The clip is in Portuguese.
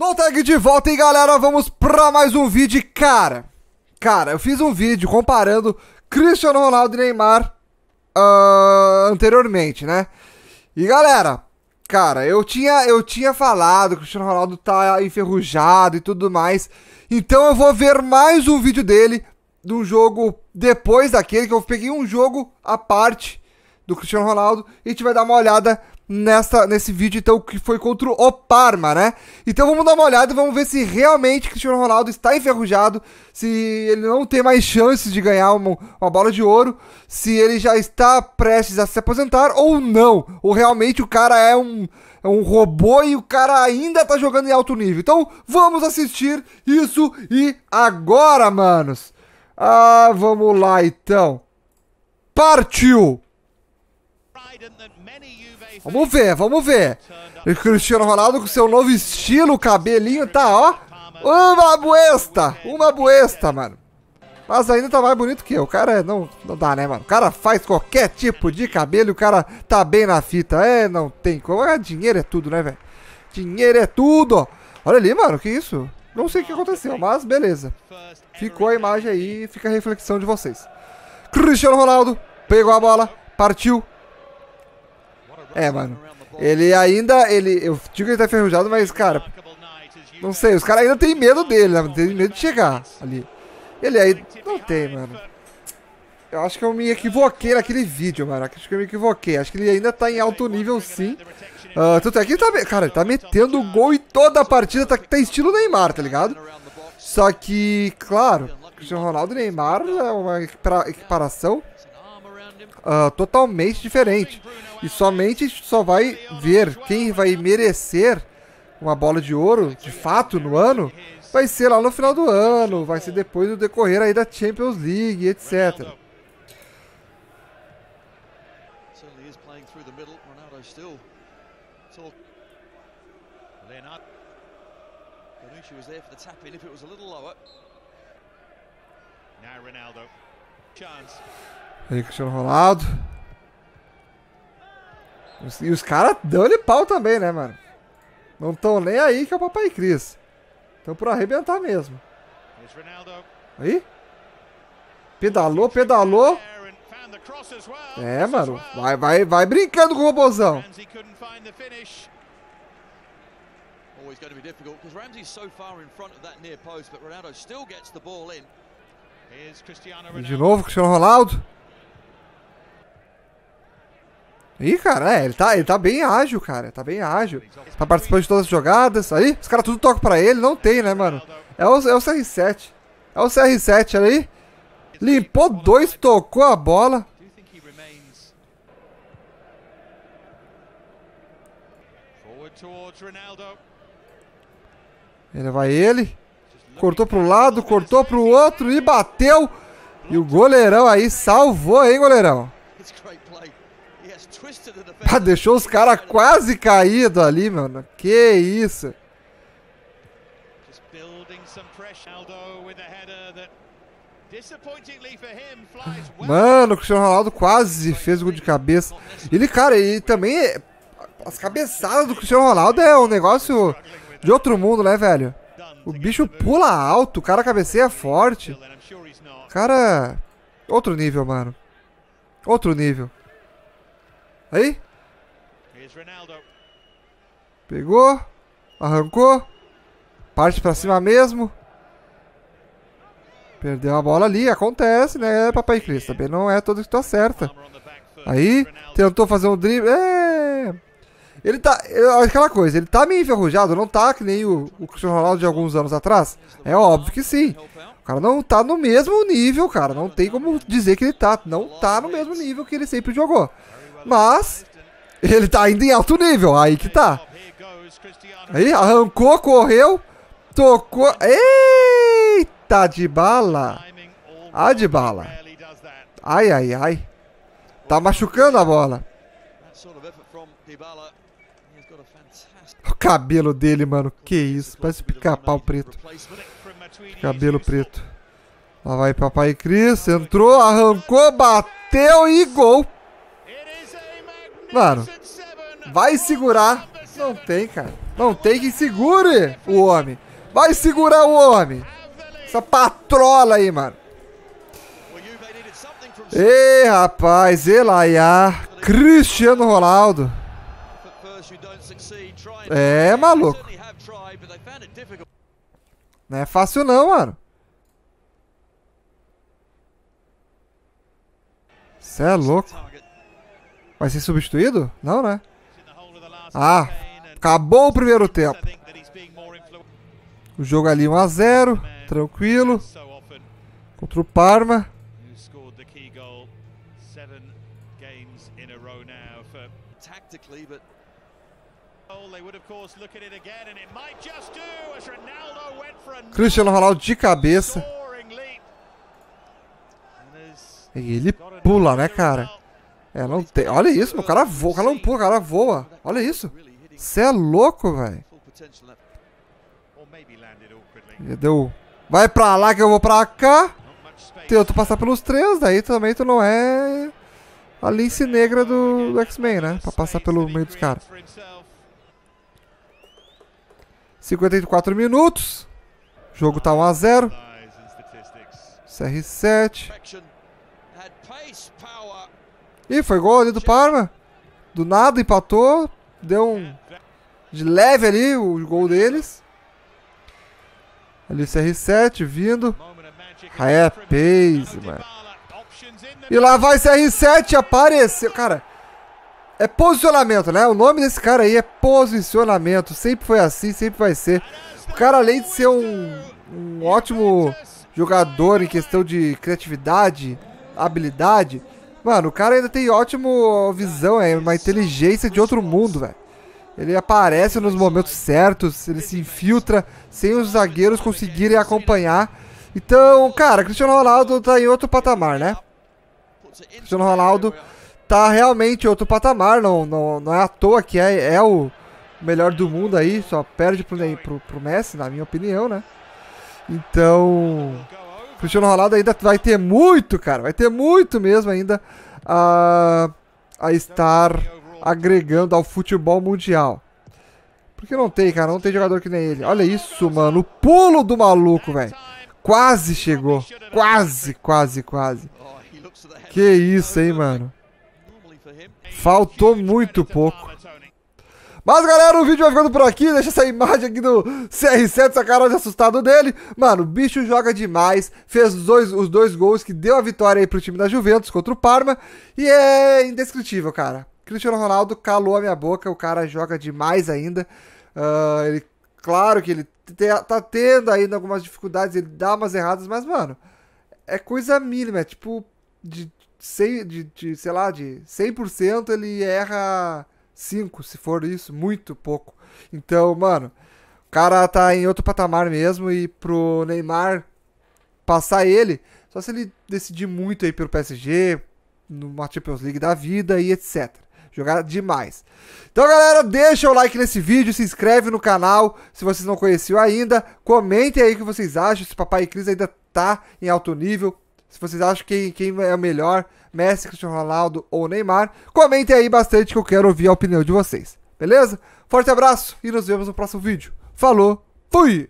No tag de volta, e galera? Vamos pra mais um vídeo. Cara, cara, eu fiz um vídeo comparando Cristiano Ronaldo e Neymar uh, anteriormente, né? E galera, cara, eu tinha, eu tinha falado que o Cristiano Ronaldo tá enferrujado e tudo mais. Então eu vou ver mais um vídeo dele, de um jogo depois daquele, que eu peguei um jogo à parte do Cristiano Ronaldo e a gente vai dar uma olhada nessa, nesse vídeo, então, que foi contra o Parma, né? Então vamos dar uma olhada e vamos ver se realmente Cristiano Ronaldo está enferrujado, se ele não tem mais chances de ganhar uma, uma bola de ouro, se ele já está prestes a se aposentar ou não. Ou realmente o cara é um, é um robô e o cara ainda tá jogando em alto nível. Então vamos assistir isso e agora, manos. Ah, vamos lá então. Partiu! Vamos ver, vamos ver. E Cristiano Ronaldo com seu novo estilo, cabelinho, tá, ó. Uma buesta, uma buesta, mano. Mas ainda tá mais bonito que eu. O cara é, não, não dá, né, mano? O cara faz qualquer tipo de cabelo, o cara tá bem na fita. É, não tem como. É, dinheiro é tudo, né, velho? Dinheiro é tudo. Olha ali, mano, que isso? Não sei o que aconteceu, mas beleza. Ficou a imagem aí, fica a reflexão de vocês. Cristiano Ronaldo pegou a bola, partiu, é, mano. Ele ainda. Ele, eu digo que ele tá enferrujado, mas, cara. Não sei, os caras ainda tem medo dele, né? Tem medo de chegar ali. Ele aí. Não tem, mano. Eu acho que eu me equivoquei naquele vídeo, mano. Acho que eu me equivoquei. Acho que ele ainda tá em alto nível, sim. Uh, tanto é que ele tá. Cara, ele tá metendo gol e toda a partida. Tá, tá estilo Neymar, tá ligado? Só que, claro, Cristiano Ronaldo e Neymar é uma equiparação uh, totalmente diferente. E somente só vai ver quem vai merecer uma bola de ouro, de fato, no ano, vai ser lá no final do ano, vai ser depois do decorrer aí da Champions League, etc. Now Ronaldo, chance. Aí, Cristiano Ronaldo. E os caras dão-lhe pau também, né, mano? Não estão nem aí que é o Papai Cris. Estão por arrebentar mesmo. Aí. Pedalou, pedalou. É, mano. Vai, vai, vai brincando com o robôzão. Always De novo, Cristiano Ronaldo. Ih, cara, é, ele tá, ele tá bem ágil, cara. Tá bem ágil. Tá participando de todas as jogadas. Aí, os caras tudo tocam pra ele. Não tem, né, mano? É o, é o CR7. É o CR7 ali. Limpou dois, tocou a bola. Ele vai ele. Cortou pro lado, cortou pro outro e bateu. E o goleirão aí salvou, hein, goleirão? Ah, deixou os caras quase caído ali, mano. Que isso. Mano, o Cristiano Ronaldo quase fez o gol de cabeça. Ele, cara, e também é- as cabeçadas do Cristiano Ronaldo é um negócio de outro mundo, né, velho? O bicho pula alto, o cara cabeceia forte. Cara, outro nível, mano. Outro nível. Aí. Pegou. Arrancou. Parte pra cima mesmo. Perdeu a bola ali. Acontece, né, Papai Cristo? Também não é todo que tu tá acerta. Aí. Tentou fazer um drible. É. Ele tá. Aquela coisa, ele tá meio enferrujado, não tá que nem o, o Cristiano Ronaldo de alguns anos atrás? É óbvio que sim. O cara não tá no mesmo nível, cara. Não tem como dizer que ele tá. Não tá no mesmo nível que ele sempre jogou. Mas ele tá ainda em alto nível, aí que tá. Aí arrancou, correu, tocou. Eita, de bala. Ah, de bala. Ai, ai, ai. Tá machucando a bola. O cabelo dele, mano. Que isso. Parece pica-pau preto. Cabelo preto. Lá vai Papai Cris. Entrou, arrancou, bateu e gol. Mano, vai segurar. Não tem, cara. Não tem que segure o homem. Vai segurar o homem. Essa patrola aí, mano. Ei, rapaz. Elaiá. Cristiano Ronaldo. É, maluco. Não é fácil não, mano. Você é louco. Vai ser substituído? Não, né? Ah, acabou o primeiro tempo. O jogo ali 1x0, tranquilo. Contra o Parma. Cristiano Ronaldo de cabeça. E ele pula, né, cara? É, não tem. Olha isso, meu. cara voa, o cara ampula, o cara voa. Olha isso. Você é louco, velho. deu. Vai pra lá que eu vou pra cá. Tento passar pelos três, daí também tu não é a lince negra do, do X-Men, né? Pra passar pelo meio dos caras. 54 minutos. O jogo tá 1x0. CR7. Ih, foi gol ali do Parma. Do nada empatou. Deu um. De leve ali o gol deles. Ali CR7 vindo. Raé Pace, mano. E lá vai CR7, apareceu. Cara, é posicionamento, né? O nome desse cara aí é posicionamento. Sempre foi assim, sempre vai ser. O cara, além de ser um, um ótimo jogador em questão de criatividade, habilidade, Mano, o cara ainda tem ótimo visão, é uma inteligência de outro mundo, velho. Ele aparece nos momentos certos, ele se infiltra sem os zagueiros conseguirem acompanhar. Então, cara, Cristiano Ronaldo tá em outro patamar, né? Cristiano Ronaldo tá realmente em outro patamar, não, não, não é à toa que é, é o melhor do mundo aí, só perde pro, pro, pro Messi, na minha opinião, né? Então, Cristiano Ronaldo ainda vai ter muito, cara, vai ter muito mesmo ainda a, a estar agregando ao futebol mundial. Porque não tem, cara, não tem jogador que nem ele. Olha isso, mano, o pulo do maluco, velho. Quase chegou, quase, quase, quase. Que isso, hein, mano. Faltou muito pouco. Mas, galera, o vídeo vai ficando por aqui. Deixa essa imagem aqui do CR7, essa cara de assustado dele. Mano, o bicho joga demais. Fez os dois, os dois gols que deu a vitória aí pro time da Juventus contra o Parma. E é indescritível, cara. Cristiano Ronaldo calou a minha boca. O cara joga demais ainda. Uh, ele, claro que ele te, tá tendo ainda algumas dificuldades. Ele dá umas erradas, mas, mano, é coisa mínima. É tipo de, de, de sei lá, de 100% ele erra... 5, se for isso, muito pouco. Então, mano, o cara tá em outro patamar mesmo e pro Neymar passar ele, só se ele decidir muito aí pelo PSG, numa Champions League da vida e etc. Jogar demais. Então, galera, deixa o like nesse vídeo, se inscreve no canal se vocês não conheciam ainda. Comentem aí o que vocês acham, se Papai Cris ainda tá em alto nível se vocês acham que quem é o melhor, Messi, Cristiano Ronaldo ou Neymar, comentem aí bastante que eu quero ouvir a opinião de vocês. Beleza? Forte abraço e nos vemos no próximo vídeo. Falou, fui!